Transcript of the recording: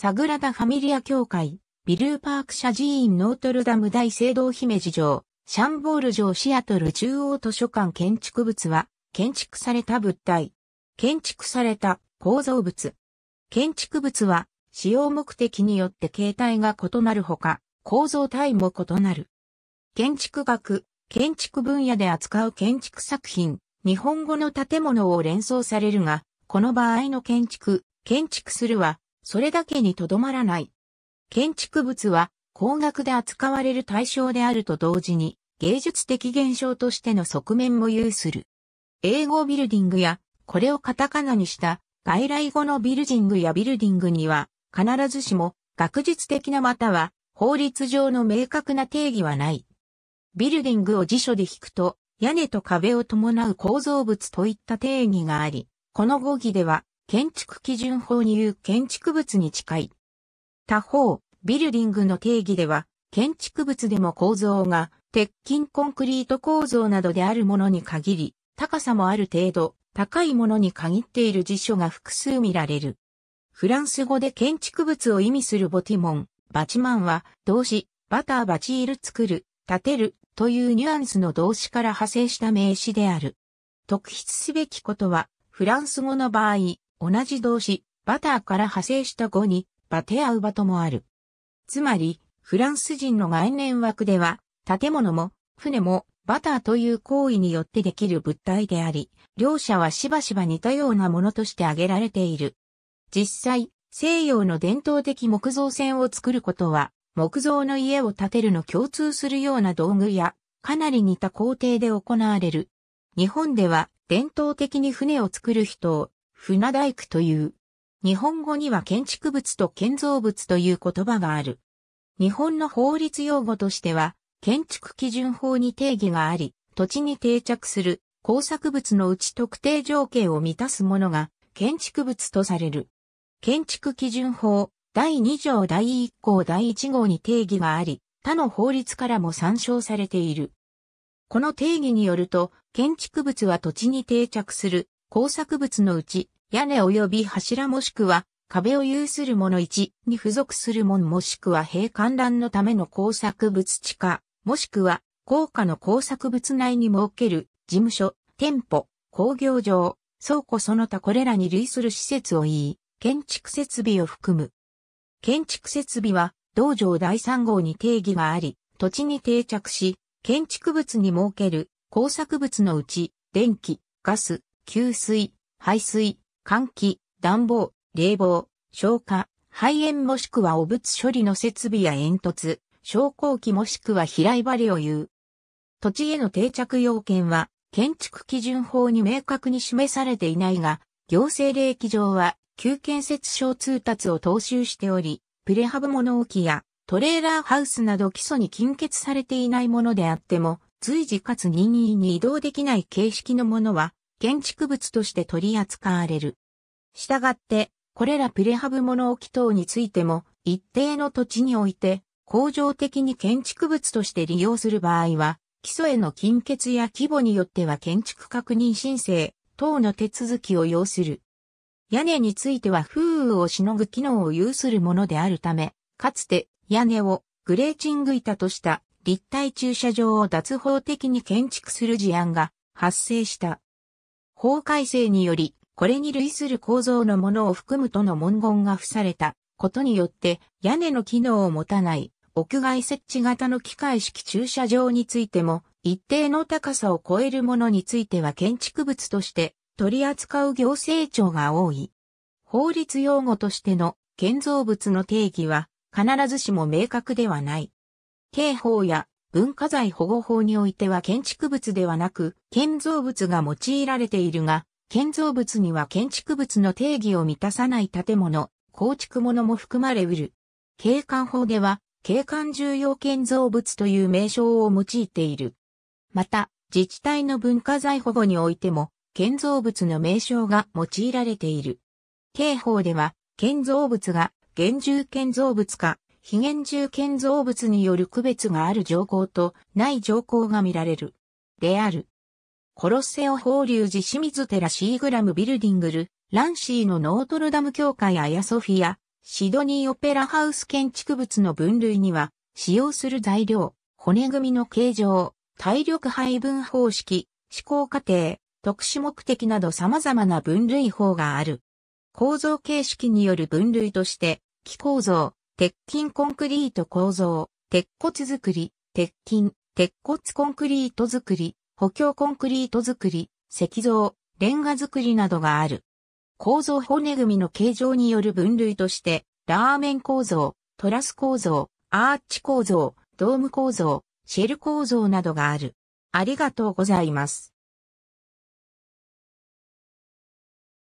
サグラダ・ファミリア教会、ビルーパーク社寺院ノートルダム大聖堂姫路城、シャンボール城シアトル中央図書館建築物は、建築された物体。建築された構造物。建築物は、使用目的によって形態が異なるほか、構造体も異なる。建築学、建築分野で扱う建築作品、日本語の建物を連想されるが、この場合の建築、建築するは、それだけにとどまらない。建築物は工学で扱われる対象であると同時に芸術的現象としての側面も有する。英語ビルディングやこれをカタカナにした外来語のビルディングやビルディングには必ずしも学術的なまたは法律上の明確な定義はない。ビルディングを辞書で引くと屋根と壁を伴う構造物といった定義があり、この語義では建築基準法に言う建築物に近い。他方、ビルディングの定義では、建築物でも構造が、鉄筋コンクリート構造などであるものに限り、高さもある程度、高いものに限っている辞書が複数見られる。フランス語で建築物を意味するボティモン、バチマンは、動詞、バターバチール作る、建てる、というニュアンスの動詞から派生した名詞である。特筆すべきことは、フランス語の場合、同じ動詞、バターから派生した語に、バテアウバともある。つまり、フランス人の概念枠では、建物も、船も、バターという行為によってできる物体であり、両者はしばしば似たようなものとして挙げられている。実際、西洋の伝統的木造船を作ることは、木造の家を建てるの共通するような道具や、かなり似た工程で行われる。日本では、伝統的に船を作る人を、船大工という。日本語には建築物と建造物という言葉がある。日本の法律用語としては、建築基準法に定義があり、土地に定着する工作物のうち特定条件を満たすものが建築物とされる。建築基準法第2条第1項第1号に定義があり、他の法律からも参照されている。この定義によると、建築物は土地に定着する工作物のうち、屋根及び柱もしくは壁を有するもの1に付属するもんもしくは閉観覧のための工作物地下、もしくは高架の工作物内に設ける事務所、店舗、工業場、倉庫その他これらに類する施設を言い、建築設備を含む。建築設備は、道場第3号に定義があり、土地に定着し、建築物に設ける工作物のうち、電気、ガス、給水、排水、換気、暖房、冷房、消火、肺炎もしくは汚物処理の設備や煙突、昇降機もしくは平井張りを言う。土地への定着要件は、建築基準法に明確に示されていないが、行政令規上は、旧建設省通達を踏襲しており、プレハブ物置やトレーラーハウスなど基礎に近結されていないものであっても、随時かつ任意に移動できない形式のものは、建築物として取り扱われる。したがって、これらプレハブ物置等についても、一定の土地において、恒常的に建築物として利用する場合は、基礎への金欠や規模によっては建築確認申請等の手続きを要する。屋根については風雨をしのぐ機能を有するものであるため、かつて屋根をグレーチング板とした立体駐車場を脱法的に建築する事案が発生した。法改正により、これに類する構造のものを含むとの文言が付されたことによって、屋根の機能を持たない屋外設置型の機械式駐車場についても、一定の高さを超えるものについては建築物として取り扱う行政庁が多い。法律用語としての建造物の定義は必ずしも明確ではない。刑法や文化財保護法においては建築物ではなく、建造物が用いられているが、建造物には建築物の定義を満たさない建物、構築物も含まれうる。景観法では、景観重要建造物という名称を用いている。また、自治体の文化財保護においても、建造物の名称が用いられている。刑法では、建造物が現住建造物か、紀元中建造物による区別がある条項とない条項が見られる。である。コロッセオ法隆寺清水寺シーグラムビルディングル、ランシーのノートルダム教会アヤソフィア、シドニーオペラハウス建築物の分類には、使用する材料、骨組みの形状、体力配分方式、思考過程、特殊目的など様々な分類法がある。構造形式による分類として、気構造、鉄筋コンクリート構造、鉄骨作り、鉄筋、鉄骨コンクリート作り、補強コンクリート作り、石像、レンガ作りなどがある。構造骨組みの形状による分類として、ラーメン構造、トラス構造、アーチ構造、ドーム構造、シェル構造などがある。ありがとうございます。